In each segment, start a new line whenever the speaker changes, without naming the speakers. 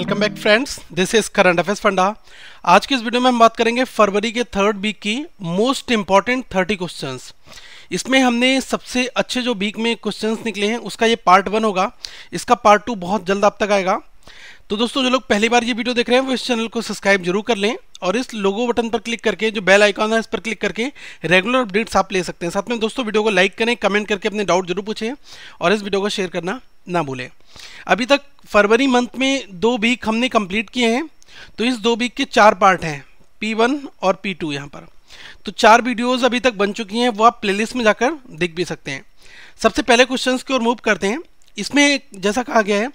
welcome back friends this is current affairs funda आज की इस वीडियो में हम बात करेंगे फरवरी के थर्ड वीक की मोस्ट इंपॉर्टेंट थर्टी क्वेश्चंस इसमें हमने सबसे अच्छे जो वीक में क्वेश्चंस निकले हैं उसका ये पार्ट वन होगा इसका पार्ट टू बहुत जल्द आप तक आएगा तो दोस्तों जो लोग पहली बार ये वीडियो देख रहे हैं वो इस चैनल को सब्सक्राइब जरूर कर लें और इस लोगो बटन पर क्लिक करके जो बेल आइकॉन है इस पर क्लिक करके रेगुलर अपडेट्स आप ले सकते हैं साथ में दोस्तों वीडियो को लाइक करें कमेंट करके अपने डाउट जरूर पूछें और इस वीडियो को शेयर करना ना भूलें अभी तक फरवरी मंथ में दो वीक हमने कंप्लीट किए हैं तो इस दो वीक के चार पार्ट हैं पी वन और पी टू यहाँ पर तो चार वीडियोज़ अभी तक बन चुकी हैं वो आप प्लेलिस्ट में जाकर देख भी सकते हैं सबसे पहले क्वेश्चन की ओर मूव करते हैं इसमें जैसा कहा गया है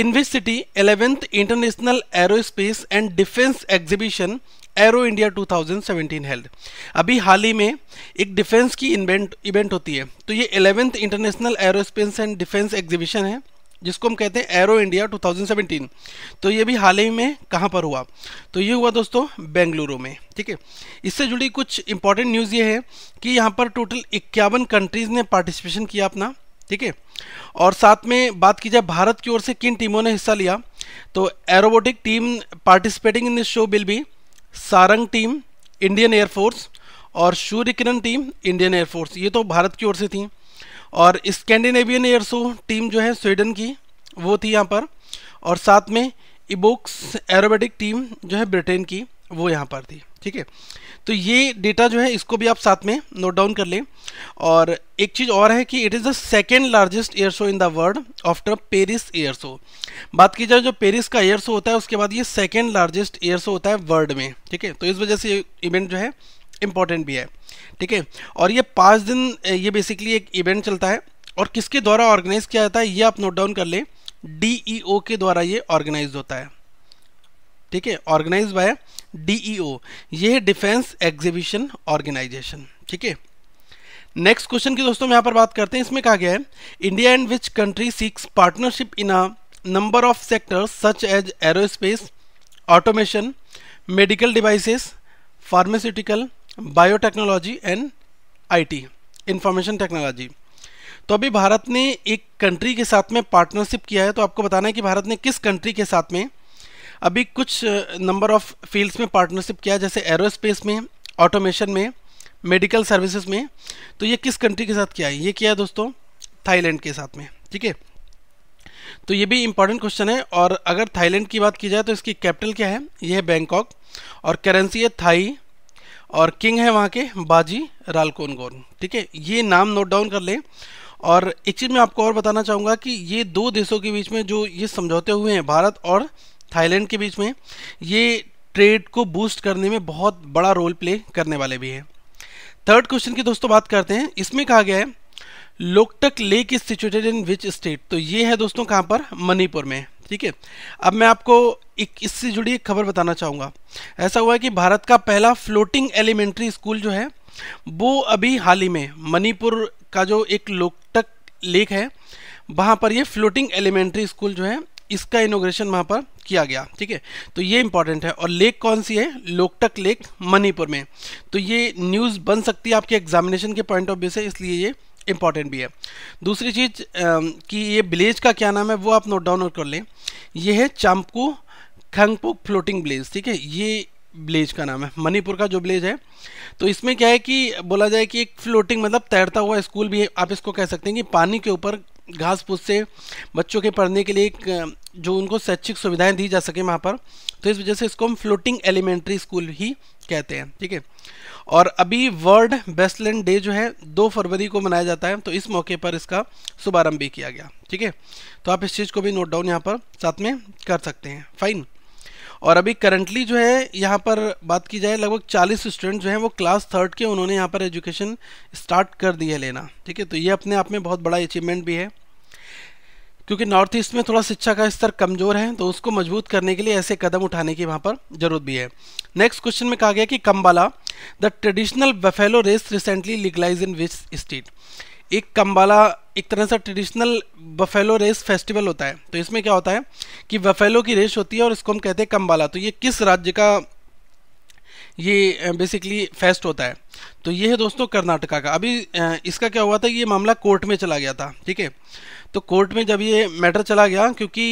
in which city eleventh international aerospace and defence exhibition Aero India 2017 held अभी हाल ही में एक डिफेंस की इवेंट इवेंट होती है तो ये eleventh international aerospace and defence exhibition है जिसको हम कहते हैं एरो इंडिया 2017 तो ये भी हाल ही में कहाँ पर हुआ तो ये हुआ दोस्तों बेंगलुरु में ठीक है इससे जुड़ी कुछ इंपॉर्टेंट न्यूज़ ये है कि यहाँ पर टोटल इक्यावन कंट्रीज़ ने पार्टिसिपेशन किया अपना ठीक है और साथ में बात की जाए भारत की ओर से किन टीमों ने हिस्सा लिया तो aerobotic team participating in this show will be Sarang team Indian Air Force और Surya Kiran team Indian Air Force ये तो भारत की ओर से थी और स्कैंडिनेवियन एयर शो टीम जो है स्वीडन की वो थी यहाँ पर और साथ में इबोक्स एरोबेटिक टीम जो है ब्रिटेन की वो यहाँ पर थी ठीक है तो ये डेटा जो है इसको भी आप साथ में नोट डाउन कर लें और एक चीज़ और है कि it is the second largest air show in the world after Paris air show बात की जाए जो पेरिस का एयर शो होता है उसके बाद ये सेकेंड लार्जेस्ट एयर शो होता है वर्ल्ड में ठीक है तो इस वजह से इवेंट जो है इम्पॉर्टेंट भी है ठीक है और ये पाँच दिन ये बेसिकली एक इवेंट चलता है और किसके द्वारा ऑर्गेनाइज किया जाता है ये आप नोट डाउन कर लें डी e के द्वारा ये ऑर्गेनाइज होता है ठीक है ऑर्गेनाइज बाय डीईओ ये है डिफेंस एग्जीबिशन ऑर्गेनाइजेशन ठीक है नेक्स्ट क्वेश्चन की दोस्तों यहां यहाँ पर बात करते हैं इसमें कहा गया है India and which country seeks partnership in a number of sectors such as aerospace automation medical devices pharmaceutical biotechnology and IT information technology तो अभी भारत ने एक कंट्री के साथ में पार्टनरशिप किया है तो आपको बताना है कि भारत ने किस कंट्री के साथ में अभी कुछ नंबर ऑफ फील्ड्स में पार्टनरशिप किया जैसे एरोस्पेस में ऑटोमेशन में मेडिकल सर्विसेज में तो ये किस कंट्री के साथ किया है ये किया है दोस्तों थाईलैंड के साथ में ठीक है तो ये भी इंपॉर्टेंट क्वेश्चन है और अगर थाईलैंड की बात की जाए तो इसकी कैपिटल क्या है ये है बैंकॉक और करेंसी है थाई और किंग है वहाँ के बाजी रालकोनगोन ठीक है ये नाम नोट डाउन कर लें और एक चीज़ मैं आपको और बताना चाहूँगा कि ये दो देशों के बीच में जो ये समझौते हुए हैं भारत और थाईलैंड के बीच में ये ट्रेड को बूस्ट करने में बहुत बड़ा रोल प्ले करने वाले भी हैं थर्ड क्वेश्चन की दोस्तों बात करते हैं इसमें कहा गया है Loktak lake is situated in which state तो ये है दोस्तों कहाँ पर मणिपुर में ठीक है अब मैं आपको एक इससे जुड़ी एक खबर बताना चाहूँगा ऐसा हुआ है कि भारत का पहला फ्लोटिंग एलिमेंट्री स्कूल जो है वो अभी हाल ही में मणिपुर का जो एक लोकटक लेक है वहाँ पर ये फ्लोटिंग एलिमेंट्री स्कूल जो है इसका इनोग्रेशन वहाँ पर किया गया ठीक है तो ये इंपॉर्टेंट है और लेक कौन सी है लोकटक लेक मणिपुर में तो ये न्यूज़ बन सकती है आपके एग्जामिनेशन के पॉइंट ऑफ व्यू से इसलिए ये इंपॉर्टेंट भी है दूसरी चीज़ कि ये विलेज का क्या नाम है वो आप नोट डाउन कर लें ये है चाम्पकू खंगपुक फ्लोटिंग विलेज ठीक है ये ब्लेज का नाम है मणिपुर का जो ब्लेज है तो इसमें क्या है कि बोला जाए कि एक फ्लोटिंग मतलब तैरता हुआ स्कूल भी है आप इसको कह सकते हैं कि पानी के ऊपर घास फूस से बच्चों के पढ़ने के लिए एक जो उनको शैक्षिक सुविधाएं दी जा सके वहाँ पर तो इस वजह से इसको हम फ्लोटिंग एलिमेंट्री स्कूल ही कहते हैं ठीक है और अभी वर्ल्ड बेस्टलैंड डे जो है दो फरवरी को मनाया जाता है तो इस मौके पर इसका शुभारंभ भी किया गया ठीक है तो आप इस चीज़ को भी नोट डाउन यहाँ पर साथ में कर सकते हैं फाइन और अभी करंटली जो है यहाँ पर बात की जाए लगभग 40 स्टूडेंट जो हैं वो क्लास थर्ड के उन्होंने यहाँ पर एजुकेशन स्टार्ट कर दी है लेना ठीक है तो ये अपने आप में बहुत बड़ा अचीवमेंट भी है क्योंकि नॉर्थ ईस्ट में थोड़ा शिक्षा का स्तर कमजोर है तो उसको मजबूत करने के लिए ऐसे कदम उठाने की वहाँ पर जरूरत भी है नेक्स्ट क्वेश्चन में कहा गया कि Kambala the traditional buffalo race recently legalise in which state एक कम्बाला एक तरह से ट्रेडिशनल बफेलो रेस फेस्टिवल होता है तो इसमें क्या होता है कि बफेलो की रेस होती है और इसको हम कहते हैं कम्बाला तो ये किस राज्य का ये बेसिकली फेस्ट होता है तो ये है दोस्तों कर्नाटका का अभी इसका क्या हुआ था ये मामला कोर्ट में चला गया था ठीक है तो कोर्ट में जब ये मैटर चला गया क्योंकि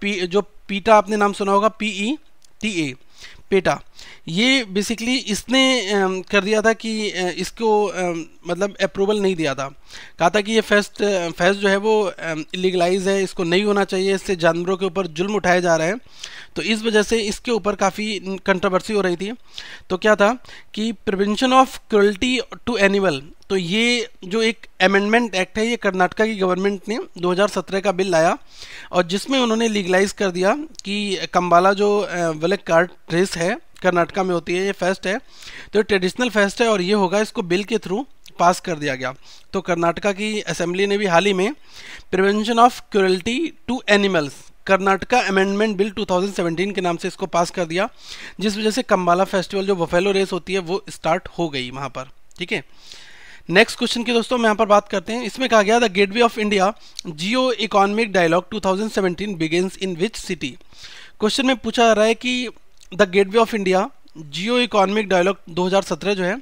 पी जो पीटा आपने नाम सुना होगा P E T A PETA ये बेसिकली इसने कर दिया था कि इसको मतलब अप्रूवल नहीं दिया था कहा था कि ये फेस्ट फेस्ट जो है वो इलीगलाइज है इसको नहीं होना चाहिए इससे जानवरों के ऊपर जुल्म उठाए जा रहे हैं तो इस वजह से इसके ऊपर काफ़ी कंट्रोवर्सी हो रही थी तो क्या था कि prevention of cruelty to animal तो ये जो एक अमेंडमेंट एक्ट है ये कर्नाटका की गवर्नमेंट ने 2017 का बिल लाया और जिसमें उन्होंने लीगलाइज कर दिया कि कंबाला जो वलक कार्ड रेस है कर्नाटका में होती है ये फेस्ट है तो ट्रेडिशनल फेस्ट है और ये होगा इसको बिल के थ्रू पास कर दिया गया तो कर्नाटका की असेंबली ने भी हाल ही में prevention of cruelty to animals Karnataka amendment bill 2017 के नाम से इसको पास कर दिया जिस वजह से कम्बाला फेस्टिवल जो बफेलो रेस होती है वो स्टार्ट हो गई वहाँ पर ठीक है नेक्स्ट क्वेश्चन की दोस्तों मैं यहाँ पर बात करते हैं इसमें कहा गया the gateway of India geo economic dialogue 2017 thousand in which city question में पूछा जा रहा है कि the gateway of India geo economic dialogue 2017 जो है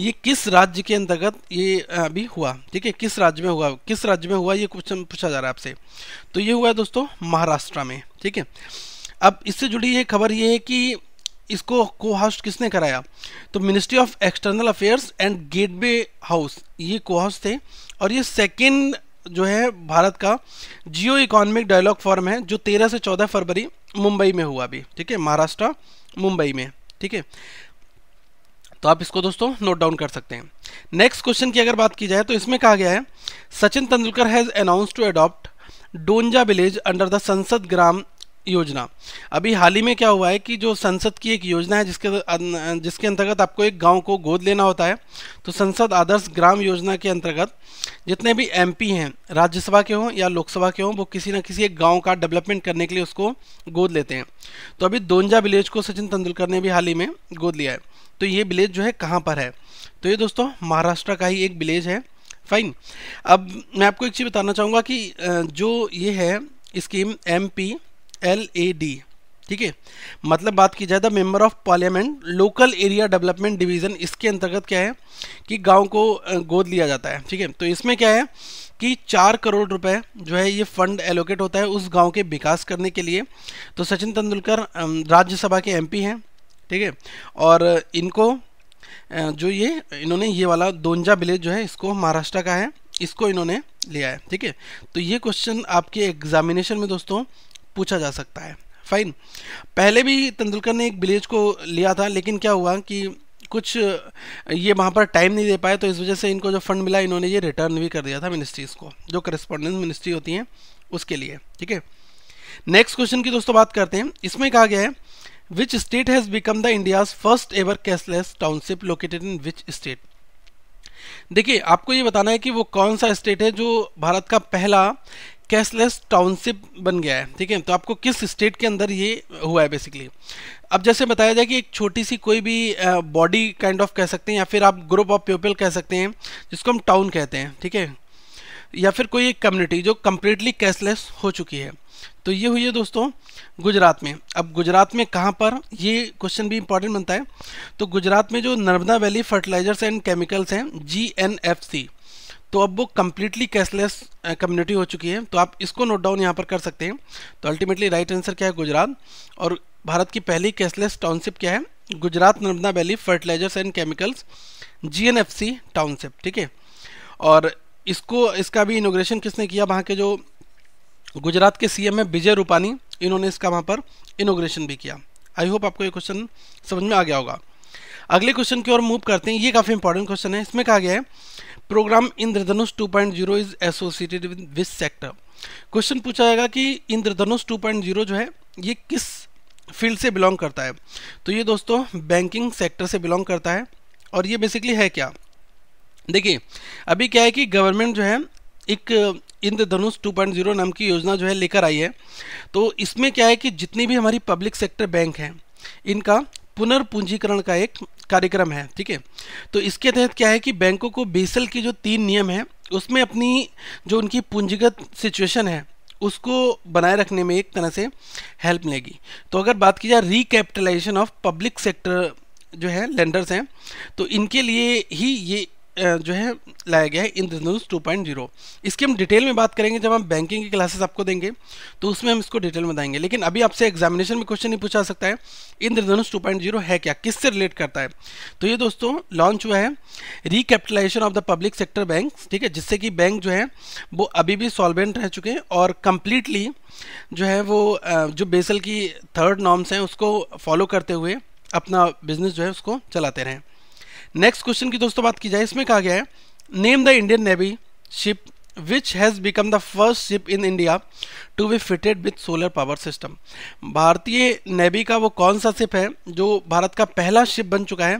ये किस राज्य के अंतर्गत ये अभी हुआ ठीक है किस राज्य में हुआ किस राज्य में हुआ ये क्वेश्चन पूछा जा रहा है आपसे तो ये हुआ है दोस्तों महाराष्ट्र में ठीक है अब इससे जुड़ी ये खबर ये है कि इसको को हाउस किसने कराया तो ministry of external affairs and gateway house ये को हाउस थे और ये सेकेंड जो है भारत का जियो इकोनॉमिक डायलॉग फॉर्म है जो 13 से 14 फरवरी मुंबई में हुआ अभी ठीक है महाराष्ट्र मुंबई में ठीक है तो आप इसको दोस्तों नोट डाउन कर सकते हैं नेक्स्ट क्वेश्चन की अगर बात की जाए तो इसमें कहा गया है Sachin Tendulkar has announce to adopt Donja village under the Sansad Gram योजना अभी हाल ही में क्या हुआ है कि जो संसद की एक योजना है जिसके जिसके अंतर्गत आपको एक गांव को गोद लेना होता है तो संसद आदर्श ग्राम योजना के अंतर्गत जितने भी एमपी हैं राज्यसभा के हों या लोकसभा के हों वो किसी ना किसी एक गांव का डेवलपमेंट करने के लिए उसको गोद लेते हैं तो अभी दोंजा विलेज को सचिन तेंदुलकर ने भी हाल ही में गोद लिया है तो ये विलेज जो है कहाँ पर है तो ये दोस्तों महाराष्ट्र का ही एक विलेज है फाइन अब मैं आपको एक चीज़ बताना चाहूँगा कि जो ये है scheme M P L A D ठीक है मतलब बात की जाए the member of parliament local area development division इसके अंतर्गत क्या है कि गांव को गोद लिया जाता है ठीक है तो इसमें क्या है कि चार करोड़ रुपए जो है ये फंड एलोकेट होता है उस गांव के विकास करने के लिए तो सचिन तेंदुलकर राज्यसभा के एमपी हैं ठीक है और इनको जो ये इन्होंने ये वाला दोनजा विलेज जो है इसको महाराष्ट्र का है इसको इन्होंने लिया है ठीक है तो ये क्वेश्चन आपके एग्जामिनेशन में दोस्तों पूछा जा सकता है फाइन पहले भी तेंदुलकर ने एक विलेज को लिया था लेकिन क्या हुआ कि कुछ ये वहाँ पर टाइम नहीं दे पाए तो इस वजह से इनको जो फंड मिला इन्होंने ये रिटर्न भी कर दिया था मिनिस्ट्रीज़ को जो करस्पॉन्डेंस मिनिस्ट्री होती हैं उसके लिए ठीक है नेक्स्ट क्वेश्चन की दोस्तों बात करते हैं इसमें कहा गया है which state has become the India's first ever cashless township located in which state देखिए आपको ये बताना है कि वो कौन सा स्टेट है जो भारत का पहला कैशलेस टाउनशिप बन गया है ठीक है तो आपको किस स्टेट के अंदर ये हुआ है बेसिकली अब जैसे बताया जाए कि एक छोटी सी कोई भी बॉडी काइंड ऑफ कह सकते हैं या फिर आप ग्रुप ऑफ पीपल कह सकते हैं जिसको हम टाउन कहते हैं ठीक है या फिर कोई एक कम्युनिटी जो कम्प्लीटली कैशलेस हो चुकी है तो ये हुई है दोस्तों गुजरात में अब गुजरात में कहाँ पर ये क्वेश्चन भी इंपॉर्टेंट बनता है तो गुजरात में जो Narmada valley fertilisers and chemicals हैं जी एन एफ सी तो अब वो कम्प्लीटली कैशलेस कम्युनिटी हो चुकी है तो आप इसको नोट डाउन यहाँ पर कर सकते हैं तो अल्टीमेटली राइट आंसर क्या है गुजरात और भारत की पहली कैशलेस टाउनशिप क्या है Gujarat Narmada valley fertilisers and chemicals G township ठीक है और इसको इसका भी इनोग्रेशन किसने किया वहाँ के जो तो गुजरात के सीएम है विजय रूपानी इन्होंने इसका वहाँ पर इनोग्रेशन भी किया आई होप आपको ये क्वेश्चन समझ में आ गया होगा अगले क्वेश्चन की ओर मूव करते हैं ये काफ़ी इंपॉर्टेंट क्वेश्चन है इसमें कहा गया है programme Indradhanush 2.0 is associated with which sector question पूछा जाएगा कि इंद्रधनुष 2.0 जो है ये किस फील्ड से बिलोंग करता है तो ये दोस्तों बैंकिंग सेक्टर से बिलोंग करता है और ये बेसिकली है क्या देखिए अभी क्या है कि गवर्नमेंट जो है एक इंद्रधनुष 2.0 नाम की योजना जो है लेकर आई है तो इसमें क्या है कि जितनी भी हमारी पब्लिक सेक्टर बैंक हैं इनका पुनर्पूंजीकरण का एक कार्यक्रम है ठीक है तो इसके तहत क्या है कि बैंकों को बेसल के जो तीन नियम हैं उसमें अपनी जो उनकी पूंजीगत सिचुएशन है उसको बनाए रखने में एक तरह से हेल्प मिलेगी तो अगर बात की जाए रिकैपिटलाइजेशन ऑफ पब्लिक सेक्टर जो है लेंडर्स हैं तो इनके लिए ही ये जो है लाया गया है in the two point zero इसकी हम डिटेल में बात करेंगे जब हम बैंकिंग की क्लासेस आपको देंगे तो उसमें हम इसको डिटेल में बताएंगे लेकिन अभी आपसे एग्जामिनेशन में क्वेश्चन नहीं पूछा सकता है in the two point zero है क्या किससे रिलेट करता है तो ये दोस्तों लॉन्च हुआ है recapitalisation of the public sector bank ठीक है जिससे कि बैंक जो है वो अभी भी सॉल्वेंट रह चुके हैं और कंप्लीटली जो है वो जो बेसल की थर्ड नॉर्म्स हैं उसको फॉलो करते हुए अपना बिजनेस जो है उसको चलाते रहें नेक्स्ट क्वेश्चन की दोस्तों बात की जाए इसमें कहा गया है name the Indian navy ship which has become the first ship in India to be fitted with solar power system भारतीय नेवी का वो कौन सा शिप है जो भारत का पहला शिप बन चुका है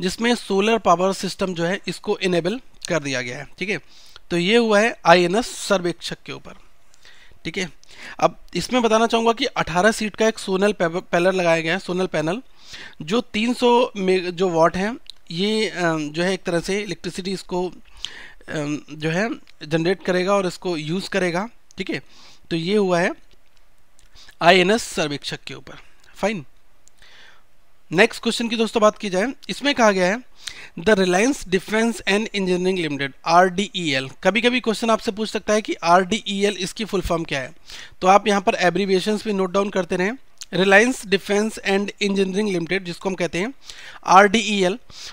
जिसमें सोलर पावर सिस्टम जो है इसको इनेबल कर दिया गया है ठीक है तो ये हुआ है आई एन एस सर्वेक्षक के ऊपर ठीक है अब इसमें बताना चाहूँगा कि 18 सीट का एक सोनल पैनल लगाया गया है सोनल पैनल जो 300 जो वॉट हैं ये जो है एक तरह से इलेक्ट्रिसिटी इसको जो है जनरेट करेगा और इसको यूज़ करेगा ठीक है तो ये हुआ है आई एन एस सर्वेक्षक के ऊपर फाइन नेक्स्ट क्वेश्चन की दोस्तों बात की जाए इसमें कहा गया है the Reliance defence and engineering limited R D E L कभी कभी क्वेश्चन आपसे पूछ सकता है कि आर डी ई एल इसकी फुल फॉर्म क्या है तो आप यहाँ पर एब्रीविएशन भी नोट डाउन करते रहें Reliance defence and engineering limited जिसको हम कहते हैं आर e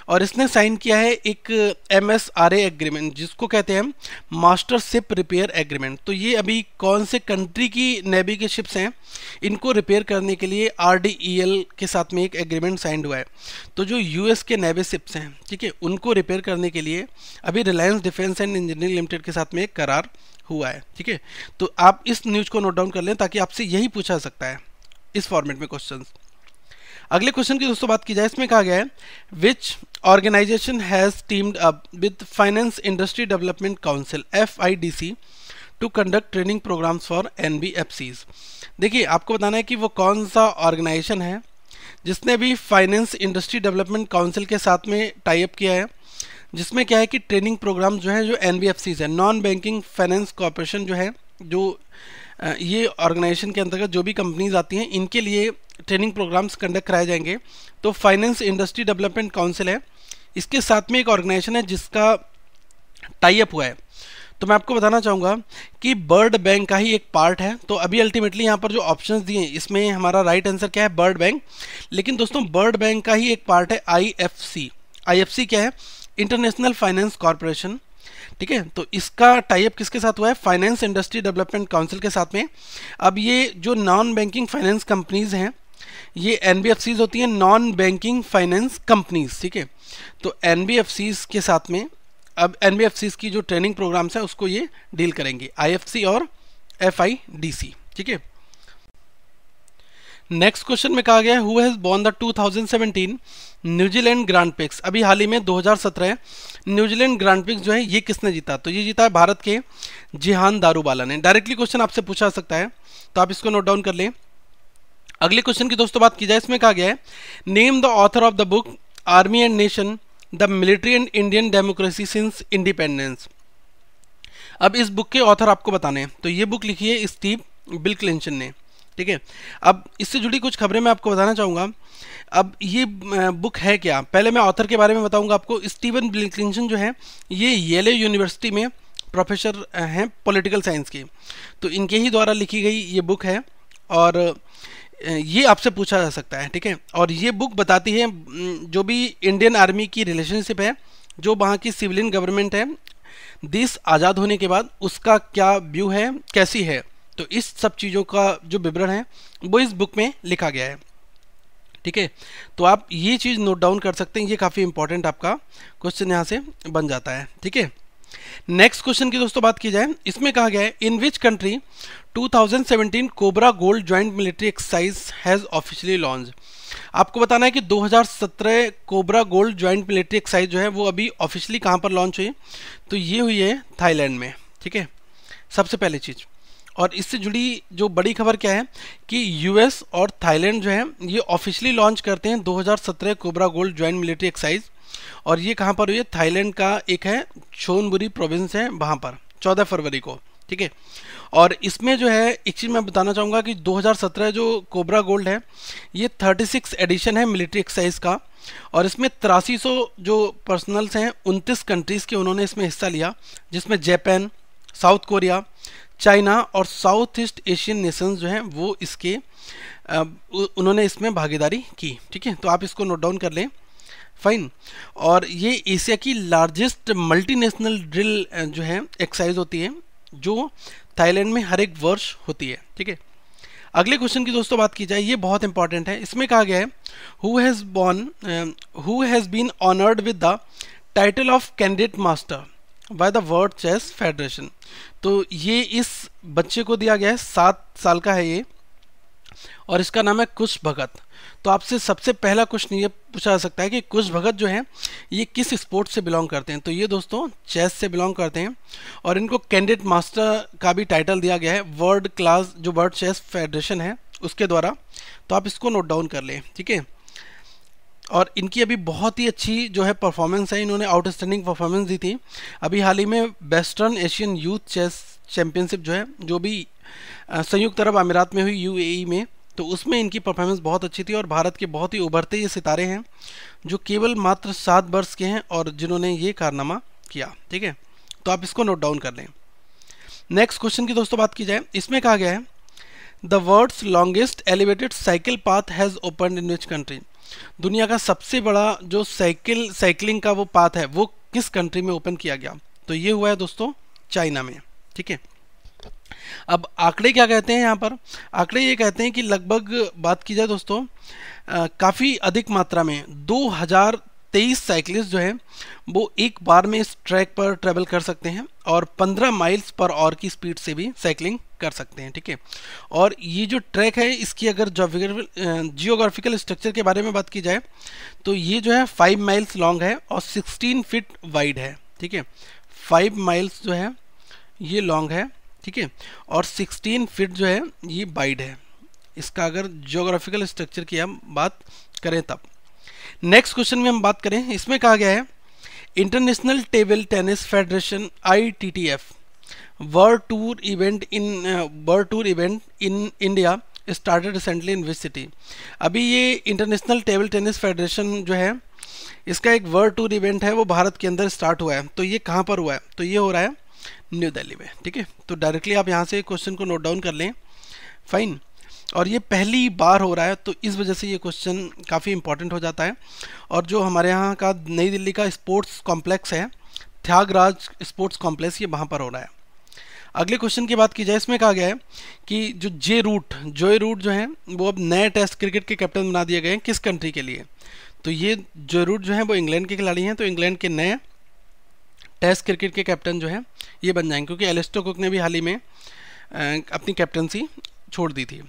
और इसने साइन किया है एक एम एस आर एग्रीमेंट जिसको कहते हैं मास्टर शिप रिपेयर एग्रीमेंट तो ये अभी कौन से कंट्री की नेवी के शिप्स हैं इनको रिपेयर करने के लिए आर e के साथ में एक एग्रीमेंट साइन हुआ है तो जो एस के नेवी शिप्स हैं ठीक है उनको रिपेयर करने के लिए अभी Reliance defence and engineering limited के साथ में एक करार हुआ है ठीक है तो आप इस न्यूज़ को नोट डाउन कर लें ताकि आपसे यही पूछा सकता है इस फॉर्मेट में क्वेश्चन अगले क्वेश्चन की दोस्तों बात की जाए इसमें कहा गया है which organisation has teamed up with finance industry development council F I D C to conduct training programmes for N B F Cs देखिए आपको बताना है कि वो कौन सा ऑर्गेनाइजेशन है जिसने भी फाइनेंस इंडस्ट्री डेवलपमेंट काउंसिल के साथ में टाइप किया है जिसमें क्या है कि ट्रेनिंग प्रोग्राम जो है जो एन बी एफ सीज है नॉन बैंकिंग फाइनेंस कॉरपोरेशन जो है जो ये ऑर्गेनाइजेशन के अंतर्गत जो भी कंपनीज आती हैं इनके लिए ट्रेनिंग प्रोग्राम्स कंडक्ट कराए जाएंगे तो फाइनेंस इंडस्ट्री डेवलपमेंट काउंसिल है इसके साथ में एक ऑर्गेनाइजेशन है जिसका टाइप हुआ है तो मैं आपको बताना चाहूँगा कि बर्ड बैंक का ही एक पार्ट है तो अभी अल्टीमेटली यहाँ पर जो ऑप्शन दिए हैं इसमें हमारा राइट आंसर क्या है बर्ड बैंक लेकिन दोस्तों बर्ड बैंक का ही एक पार्ट है एफ सी क्या है इंटरनेशनल फाइनेंस कॉरपोरेशन ठीक है तो इसका टाइप किसके साथ हुआ है फाइनेंस इंडस्ट्री डेवलपमेंट काउंसिल के साथ में अब ये जो नॉन बैंकिंग फाइनेंस कंपनीज हैं ये एन होती हैं नॉन बैंकिंग फाइनेंस कंपनीज ठीक है तो एन के साथ में अब एन की जो ट्रेनिंग प्रोग्राम्स हैं उसको ये डील करेंगे आई और एफ ठीक है नेक्स्ट क्वेश्चन में कहा गया है who has won the 2017 New Zealand grand prix अभी हाल ही में 2017 हज़ार न्यूजीलैंड ग्रांड पिक्स जो है ये किसने जीता तो ये जीता है भारत के जिहान दारूबाला ने डायरेक्टली क्वेश्चन आपसे पूछा सकता है तो आप इसको नोट डाउन कर लें अगले क्वेश्चन की दोस्तों बात की जाए इसमें कहा गया है name the author of the book army and nation the military and Indian democracy since independence अब इस बुक के ऑथर आपको बताने हैं तो ये बुक लिखी है स्टीव बिल क्लिंटन ने ठीक है अब इससे जुड़ी कुछ खबरें मैं आपको बताना चाहूँगा अब ये बुक है क्या पहले मैं ऑथर के बारे में बताऊंगा आपको स्टीवन ब्लिंकलिंसन जो है ये येले यूनिवर्सिटी में प्रोफेसर हैं पॉलिटिकल साइंस के तो इनके ही द्वारा लिखी गई ये बुक है और ये आपसे पूछा जा सकता है ठीक है और ये बुक बताती है जो भी इंडियन आर्मी की रिलेशनशिप है जो वहाँ की सिविलियन गवर्नमेंट है देश आज़ाद होने के बाद उसका क्या व्यू है कैसी है तो इस सब चीज़ों का जो विवरण है वो इस बुक में लिखा गया है ठीक है तो आप ये चीज़ नोट डाउन कर सकते हैं ये काफ़ी इंपॉर्टेंट आपका क्वेश्चन यहाँ से बन जाता है ठीक है नेक्स्ट क्वेश्चन की दोस्तों बात की जाए इसमें कहा गया है in which country 2017 Cobra Gold joint military exercise has officially launch आपको बताना है कि 2017 Cobra Gold joint military exercise जो है वो अभी ऑफिशियली कहाँ पर लॉन्च हुई तो ये हुई है थाईलैंड में ठीक है सबसे पहली चीज़ और इससे जुड़ी जो बड़ी खबर क्या है कि यूएस और थाईलैंड जो है ये ऑफिशियली लॉन्च करते हैं 2017 Cobra Gold joint military exercise और ये कहाँ पर हुई है थाईलैंड का एक है छोनबुरी प्रोविंस है वहाँ पर 14 फरवरी को ठीक है और इसमें जो है एक चीज़ मैं बताना चाहूँगा कि 2017 जो कोबरा गोल्ड है ये 36 एडिशन है मिलिट्री एक्साइज का और इसमें तिरासी जो पर्सनल्स हैं उनतीस कंट्रीज़ के उन्होंने इसमें हिस्सा लिया जिसमें जापान साउथ कोरिया चाइना और साउथ ईस्ट एशियन नेशंस जो हैं वो इसके उन्होंने इसमें भागीदारी की ठीक है तो आप इसको नोट डाउन कर लें फाइन और ये एशिया की लार्जेस्ट मल्टीनेशनल ड्रिल जो है एक्सरसाइज होती है जो थाईलैंड में हर एक वर्ष होती है ठीक है अगले क्वेश्चन की दोस्तों बात की जाए ये बहुत इंपॉर्टेंट है इसमें कहा गया है who has born who has been honoured with the title of candidate master by the world chess federation तो ये इस बच्चे को दिया गया है सात साल का है ये और इसका नाम है कुश भगत तो आपसे सबसे पहला क्वेश्चन ये पूछा जा सकता है कि कुश भगत जो है ये किस स्पोर्ट से बिलोंग करते हैं तो ये दोस्तों चेस से बिलोंग करते हैं और इनको कैंडिडेट मास्टर का भी टाइटल दिया गया है वर्ल्ड क्लास जो वर्ल्ड चेस फेडरेशन है उसके द्वारा तो आप इसको नोट डाउन कर लें ठीक है और इनकी अभी बहुत ही अच्छी जो है परफॉर्मेंस है इन्होंने आउटस्टैंडिंग परफॉर्मेंस दी थी अभी हाल ही में western Asian youth chess championship जो है जो भी संयुक्त अरब अमीरात में हुई यू e में तो उसमें इनकी परफॉर्मेंस बहुत अच्छी थी और भारत के बहुत ही उभरते ये सितारे हैं जो केवल मात्र सात वर्ष के हैं और जिन्होंने ये कारनामा किया ठीक है तो आप इसको नोट डाउन कर लें नेक्स्ट क्वेश्चन की दोस्तों बात की जाए इसमें कहा गया है the world's longest elevated cycle path has open in which country दुनिया का सबसे बड़ा जो साइकिल साइकिलिंग का वो पाथ है वो किस कंट्री में ओपन किया गया तो ये हुआ है दोस्तों चाइना में ठीक है अब आंकड़े क्या कहते हैं यहाँ पर आंकड़े ये कहते हैं कि लगभग बात की जाए दोस्तों काफ़ी अधिक मात्रा में 2000 तेईस साइकिलिस्ट जो है वो एक बार में इस ट्रैक पर ट्रेवल कर सकते हैं और 15 माइल्स पर आवर की स्पीड से भी साइकिलिंग कर सकते हैं ठीक है और ये जो ट्रैक है इसकी अगर जियोग्राफिकल स्ट्रक्चर के बारे में बात की जाए तो ये जो है फाइव माइल्स लॉन्ग है और सिक्सटीन फिट वाइड है ठीक है फाइव माइल्स जो है ये लॉन्ग है ठीक है और सिक्सटीन फिट जो है ये वाइड है इसका अगर जियोग्राफिकल स्ट्रक्चर की हम बात करें तब नेक्स्ट क्वेश्चन में हम बात करें इसमें कहा गया है international table tennis federation ITTF world tour event in world tour event in India started recently in which city अभी ये इंटरनेशनल टेबल टेनिस फेडरेशन जो है इसका एक वर्ल्ड टूर इवेंट है वो भारत के अंदर स्टार्ट हुआ है तो ये कहाँ पर हुआ है तो ये हो रहा है न्यू दिल्ली में ठीक है तो डायरेक्टली आप यहाँ से क्वेश्चन को नोट डाउन कर लें फाइन और ये पहली बार हो रहा है तो इस वजह से ये क्वेश्चन काफ़ी इंपॉर्टेंट हो जाता है और जो हमारे यहाँ का नई दिल्ली का स्पोर्ट्स कॉम्प्लेक्स है त्यागराज स्पोर्ट्स कॉम्प्लेक्स ये वहाँ पर हो रहा है अगले क्वेश्चन की बात की जाए इसमें कहा गया है कि जो जे रूट जोए रूट जो है वो अब नए टेस्ट क्रिकेट के कैप्टन बना दिए गए हैं किस कंट्री के लिए तो ये जो रूट जो है वो इंग्लैंड के खिलाड़ी हैं तो इंग्लैंड के नए टेस्ट क्रिकेट के कैप्टन जो है ये बन जाएंगे क्योंकि एलिस्टो कुक ने भी हाल ही में अपनी कैप्टनसी छोड़ दी थी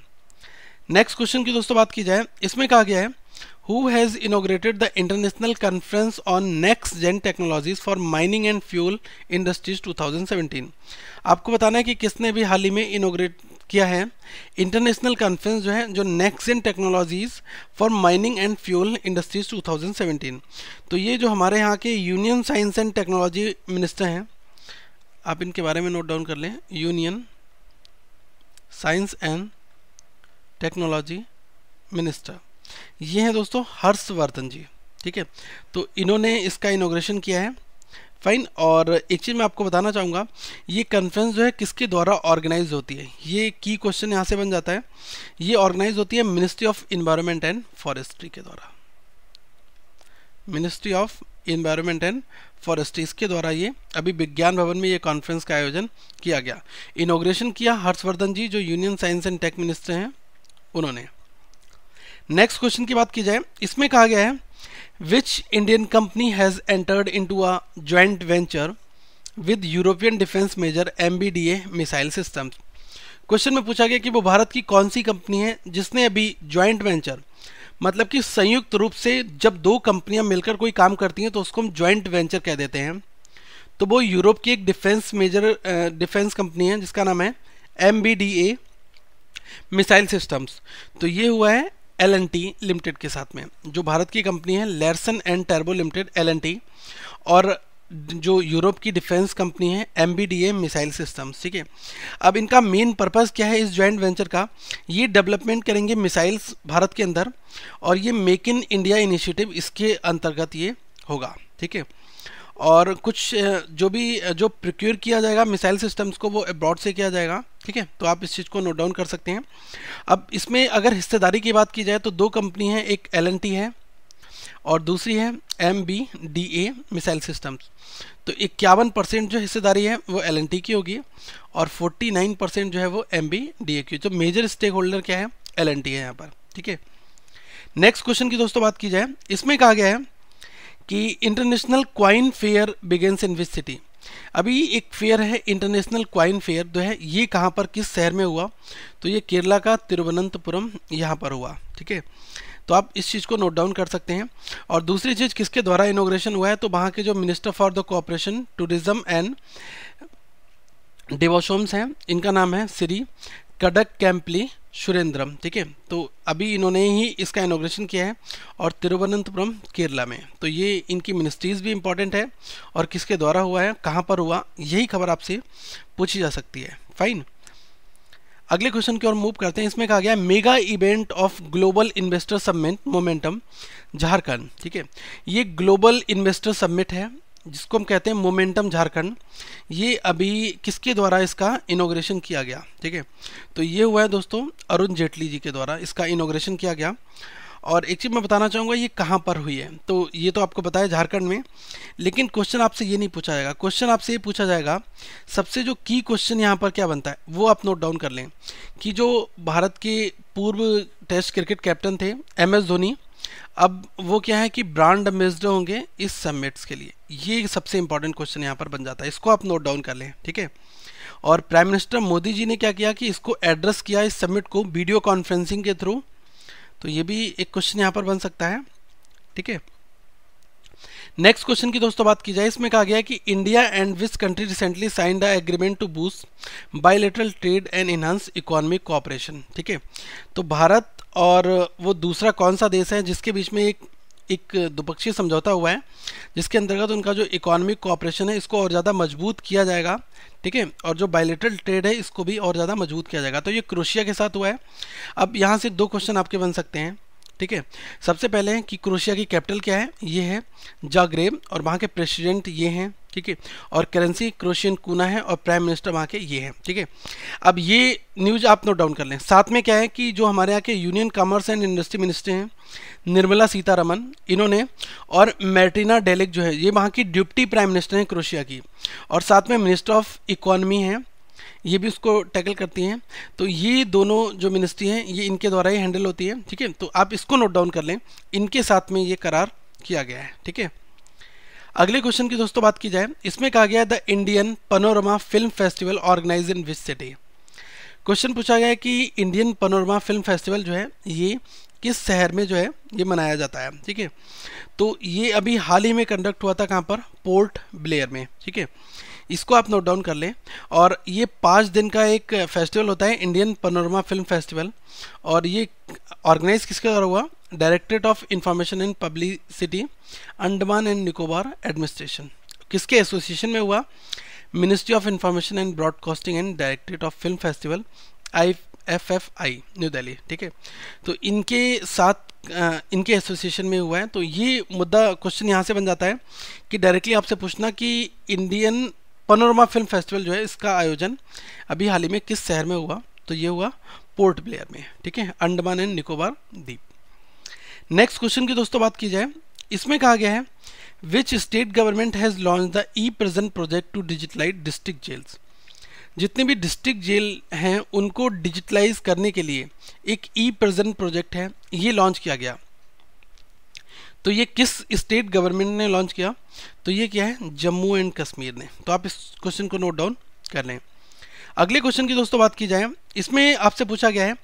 नेक्स्ट क्वेश्चन की दोस्तों बात की जाए इसमें कहा गया है who has inaugurated the international conference on next gen technologies for mining and fuel industries 2017 आपको बताना है कि किसने भी हाल ही में इनोग्रेट किया है इंटरनेशनल कॉन्फ्रेंस जो है जो next gen technologies for mining and fuel industries 2017 तो ये जो हमारे यहाँ के union science and technology minister हैं आप इनके बारे में नोट डाउन कर लें union science and technology minister ये हैं दोस्तों हर्षवर्धन जी ठीक है तो इन्होंने इसका इनोग्रेशन किया है फाइन और एक चीज़ मैं आपको बताना चाहूँगा ये कॉन्फ्रेंस जो है किसके द्वारा ऑर्गेनाइज होती है ये की क्वेश्चन यहाँ से बन जाता है ये ऑर्गेनाइज होती है ministry of environment and forestry के द्वारा ministry of environment and forestry इसके द्वारा ये अभी विज्ञान भवन में ये कॉन्फ्रेंस का आयोजन किया गया इनोग्रेशन किया हर्षवर्धन जी जो union science and tech minister हैं उन्होंने नेक्स्ट क्वेश्चन की बात की जाए इसमें कहा गया है which Indian company has entered into a joint venture with European defence major M missile system question में पूछा गया कि वो भारत की कौन सी कंपनी है जिसने अभी ज्वाइंट वेंचर मतलब कि संयुक्त रूप से जब दो कंपनियां मिलकर कोई काम करती हैं तो उसको हम ज्वाइंट वेंचर कह देते हैं तो वो यूरोप की एक डिफेंस मेजर डिफेंस कंपनी है जिसका नाम है M B D A missile systems तो ये हुआ है एल एन टी लिमिटेड के साथ में जो भारत की कंपनी है लेरसन एंड टर्बो लिमिटेड एल एन टी और जो यूरोप की डिफेंस कंपनी है एम मिसाइल सिस्टम्स ठीक है अब इनका मेन पर्पस क्या है इस जॉइंट वेंचर का ये डेवलपमेंट करेंगे मिसाइल्स भारत के अंदर और ये मेक इन इंडिया इनिशिएटिव इसके अंतर्गत ये होगा ठीक है और कुछ जो भी जो प्रिक्योर किया जाएगा मिसाइल सिस्टम्स को वो अब्रॉड से किया जाएगा ठीक है तो आप इस चीज़ को नोट डाउन कर सकते हैं अब इसमें अगर हिस्सेदारी की बात की जाए तो दो कंपनी हैं एक एल है और दूसरी है M B D A missile systems तो इक्यावन परसेंट जो हिस्सेदारी है वो एल की होगी और 49 परसेंट जो है वो एम बी डी ए की तो मेजर स्टेक होल्डर क्या है एल है यहाँ पर ठीक है नेक्स्ट क्वेश्चन की दोस्तों बात की जाए इसमें कहा गया है कि international coin fair begins in which city अभी एक फेयर है इंटरनेशनल क्वाइन फेयर जो है ये कहाँ पर किस शहर में हुआ तो ये केरला का तिरुवनंतपुरम यहाँ पर हुआ ठीक है तो आप इस चीज़ को नोट डाउन कर सकते हैं और दूसरी चीज़ किसके द्वारा इनोग्रेशन हुआ है तो वहाँ के जो minister for the cooperation tourism and डिवोशोम्स हैं इनका नाम है श्री कडक कैम्पली सुरेंद्रम ठीक है तो अभी इन्होंने ही इसका इनोग्रेशन किया है और तिरुवनंतपुरम केरला में तो ये इनकी मिनिस्ट्रीज भी इंपॉर्टेंट है और किसके द्वारा हुआ है कहाँ पर हुआ यही खबर आपसे पूछी जा सकती है फाइन अगले क्वेश्चन की ओर मूव करते हैं इसमें कहा गया mega event of global investor summit momentum Jharkhand ठीक है ये ग्लोबल इन्वेस्टर सबमिट है जिसको हम कहते हैं मोमेंटम झारखंड ये अभी किसके द्वारा इसका इनोग्रेशन किया गया ठीक है तो ये हुआ है दोस्तों अरुण जेटली जी के द्वारा इसका इनोग्रेशन किया गया और एक चीज़ मैं बताना चाहूँगा ये कहाँ पर हुई है तो ये तो आपको बताया झारखंड में लेकिन क्वेश्चन आपसे ये नहीं पूछा जाएगा क्वेश्चन आपसे ये पूछा जाएगा सबसे जो की क्वेश्चन यहाँ पर क्या बनता है वो आप नोट डाउन कर लें कि जो भारत के पूर्व टेस्ट क्रिकेट कैप्टन थे एम एस धोनी अब वो क्या है कि ब्रांड एम्बेसडर होंगे इस समिट्स के लिए ये सबसे इंपॉर्टेंट क्वेश्चन यहाँ पर बन जाता है इसको आप नोट डाउन कर लें ठीक है और प्राइम मिनिस्टर मोदी जी ने क्या किया कि इसको एड्रेस किया इस समिट को वीडियो कॉन्फ्रेंसिंग के थ्रू तो ये भी एक क्वेश्चन यहाँ पर बन सकता है ठीक है नेक्स्ट क्वेश्चन की दोस्तों बात की जाए इसमें कहा गया कि India and which country recently sign the agreement to boost bilateral trade and enhance economic cooperation ठीक है तो भारत और वो दूसरा कौन सा देश है जिसके बीच में एक एक द्विपक्षीय समझौता हुआ है जिसके अंतर्गत उनका जो इकोनॉमिक कॉपरेशन है इसको और ज़्यादा मजबूत किया जाएगा ठीक है और जो बायोलेटरल ट्रेड है इसको भी और ज़्यादा मजबूत किया जाएगा तो ये क्रोशिया के साथ हुआ है अब यहाँ से दो क्वेश्चन आपके बन सकते हैं ठीक है सबसे पहले हैं कि क्रोशिया की कैपिटल क्या है ये है जाग्रेब और वहाँ के प्रेसिडेंट ये हैं ठीक है और करेंसी क्रोशियन कूना है और प्राइम मिनिस्टर वहाँ के ये हैं ठीक है अब ये न्यूज़ आप नोट डाउन कर लें साथ में क्या है कि जो हमारे यहाँ के union commerce and industry minister हैं निर्मला सीतारमन इन्होंने और मैट्रिना डेलिक जो है ये वहाँ की डिप्टी प्राइम मिनिस्टर हैं क्रोशिया की और साथ में मिनिस्टर ऑफ इकोनमी हैं ये भी उसको टैकल करती हैं तो ये दोनों जो मिनिस्ट्री हैं ये इनके द्वारा ही हैंडल होती है ठीक है तो आप इसको नोट डाउन कर लें इनके साथ में ये करार किया गया है ठीक है अगले क्वेश्चन की दोस्तों बात की जाए इसमें कहा गया the Indian panorama film festival organise in which city question पूछा गया है कि इंडियन पनोरमा फिल्म फेस्टिवल जो है ये किस शहर में जो है ये मनाया जाता है ठीक है तो ये अभी हाल ही में कंडक्ट हुआ था कहाँ पर पोर्ट ब्लेयर में ठीक है इसको आप नोट डाउन कर लें और ये पाँच दिन का एक फेस्टिवल होता है इंडियन पनोरमा फिल्म फेस्टिवल और ये ऑर्गेनाइज किसके द्वारा हुआ directorate of information and publicity Andaman and Nicobar administration किसके एसोसिएशन में हुआ ministry of information and broadcasting and directorate of film festival I F F I New Delhi ठीक है तो इनके साथ इनके एसोसिएशन में हुआ है तो ये मुद्दा क्वेश्चन यहाँ से बन जाता है कि डायरेक्टली आपसे पूछना कि इंडियन पनोरमा फिल्म फेस्टिवल जो है इसका आयोजन अभी हाल ही में किस शहर में हुआ तो ये हुआ पोर्ट ब्लेयर में ठीक है अंडमान एंड निकोबार द्वीप नेक्स्ट क्वेश्चन की दोस्तों बात की जाए इसमें कहा गया है which state government has launch the e prisons project to digitalise district jails जितने भी डिस्ट्रिक्ट जेल हैं उनको डिजिटलाइज करने के लिए एक ई प्रेजेंट प्रोजेक्ट है ये लॉन्च किया गया तो ये किस स्टेट गवर्नमेंट ने लॉन्च किया तो ये क्या है जम्मू एंड कश्मीर ने तो आप इस क्वेश्चन को नोट डाउन कर लें अगले क्वेश्चन की दोस्तों बात की जाए इसमें आपसे पूछा गया है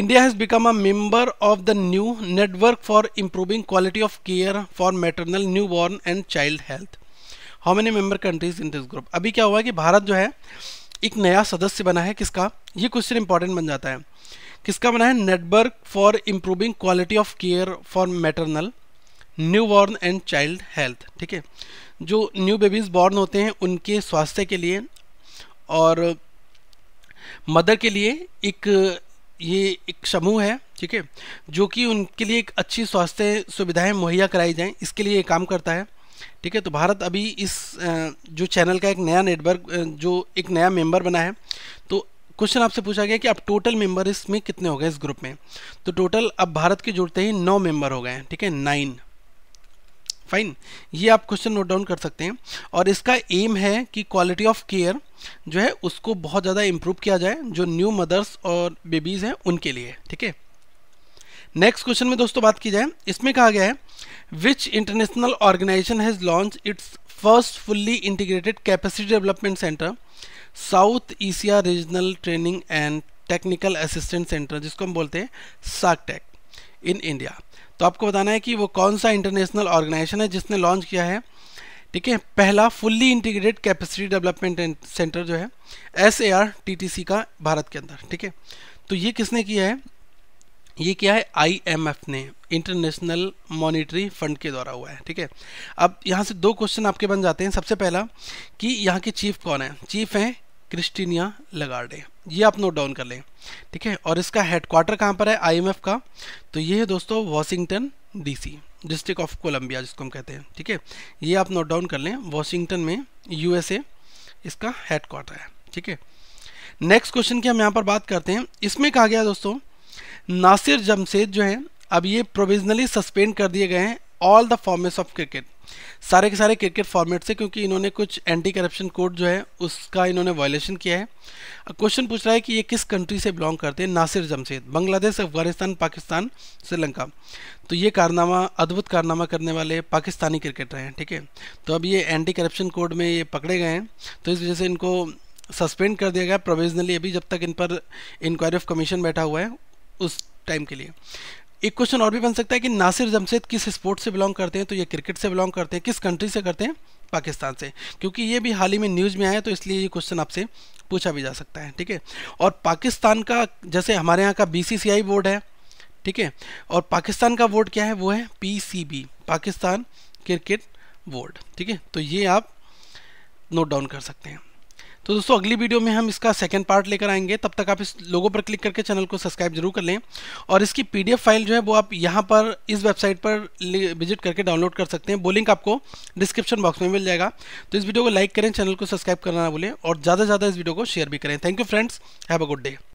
India has become a member of the new network for improving quality of care for maternal new born and child health how many member countries in this group अभी क्या हुआ कि भारत जो है एक नया सदस्य बना है किसका ये क्वेश्चन इंपॉर्टेंट बन जाता है किसका बना है network for improving quality of care for maternal new born and child health ठीक है जो न्यू बेबीज़ बॉर्न होते हैं उनके स्वास्थ्य के लिए और मदर के लिए एक ये एक समूह है ठीक है जो कि उनके लिए एक अच्छी स्वास्थ्य सुविधाएं मुहैया कराई जाएं इसके लिए काम करता है ठीक है तो भारत अभी इस जो चैनल का एक नया नेटवर्क जो एक नया मेंबर बना है तो क्वेश्चन आपसे पूछा गया कि अब टोटल मेंबर इसमें कितने हो गए इस ग्रुप में तो टोटल अब भारत के जुड़ते ही नौ मेंबर हो गए हैं ठीक है नाइन फाइन ये आप क्वेश्चन नोट डाउन कर सकते हैं और इसका एम है कि क्वालिटी ऑफ केयर जो है उसको बहुत ज़्यादा इम्प्रूव किया जाए जो न्यू मदर्स और बेबीज़ हैं उनके लिए ठीक है नेक्स्ट क्वेश्चन में दोस्तों बात की जाए इसमें कहा गया है which international organisation has launch its first fully integrated capacity development centre South Asia regional training and technical assistant centre जिसको हम बोलते हैं साकटेक इन इंडिया तो आपको बताना है कि वो कौन सा इंटरनेशनल ऑर्गेनाइजेशन है जिसने लॉन्च किया है ठीक है पहला fully integrated capacity development centre जो है S A R T T C का भारत के अंदर ठीक है तो ये किसने किया है ये क्या है आई एम एफ ने इंटरनेशनल मॉनिटरी फंड के द्वारा हुआ है ठीक है अब यहाँ से दो क्वेश्चन आपके बन जाते हैं सबसे पहला कि यहाँ के चीफ कौन है चीफ हैं क्रिस्टीनिया लगार्डे ये आप नोट डाउन कर लें ठीक है और इसका हेडक्वार्टर कहाँ पर है आईएमएफ का तो ये है दोस्तों Washington DC district of Columbia जिसको हम कहते हैं ठीक है ये आप नोट डाउन कर लें वॉशिंगटन में यूएसए इसका हेडक्वार्टर है ठीक है नेक्स्ट क्वेश्चन की हम यहाँ पर बात करते हैं इसमें कहा गया दोस्तों नासिर जमशेद जो है अब ये प्रोविजनली सस्पेंड कर दिए गए हैं all the formats of cricket सारे के सारे क्रिकेट फॉर्मेट से क्योंकि इन्होंने कुछ एंटी करप्शन कोड जो है उसका इन्होंने वायलेशन किया है क्वेश्चन पूछ रहा है कि ये किस कंट्री से बिलोंग करते हैं नासिर जमशेद बांग्लादेश अफगानिस्तान पाकिस्तान श्रीलंका तो ये कारनामा अद्भुत कारनामा करने वाले पाकिस्तानी क्रिकेटर हैं ठीक है तो अब ये एंटी करप्शन कोड में ये पकड़े गए हैं तो इस वजह से इनको सस्पेंड कर दिया गया प्रोविजनली अभी जब तक इन पर इंक्वायरी ऑफ कमीशन बैठा हुआ है उस टाइम के लिए एक क्वेश्चन और भी बन सकता है कि नासिर जमशेद किस स्पोर्ट से बिलोंग करते हैं तो ये क्रिकेट से बिलोंग करते हैं किस कंट्री से करते हैं पाकिस्तान से क्योंकि ये भी हाल ही में न्यूज़ में आया तो इसलिए ये क्वेश्चन आपसे पूछा भी जा सकता है ठीक है और पाकिस्तान का जैसे हमारे यहाँ का बी बोर्ड है ठीक है और पाकिस्तान का बोर्ड क्या है वो है पी पाकिस्तान क्रिकेट बोर्ड ठीक है तो ये आप नोट डाउन कर सकते हैं तो दोस्तों अगली वीडियो में हम इसका सेकंड पार्ट लेकर आएंगे तब तक आप इस लोगों पर क्लिक करके चैनल को सब्सक्राइब जरूर कर लें और इसकी पीडीएफ फाइल जो है वो आप यहाँ पर इस वेबसाइट पर विजिट करके डाउनलोड कर सकते हैं वो लिंक आपको डिस्क्रिप्शन बॉक्स में मिल जाएगा तो इस वीडियो को लाइक करें चैनल को सब्सक्राइब करना ना भूलें और ज़्यादा से ज़्यादा इस वीडियो को शेयर भी करें thank you friends have a good day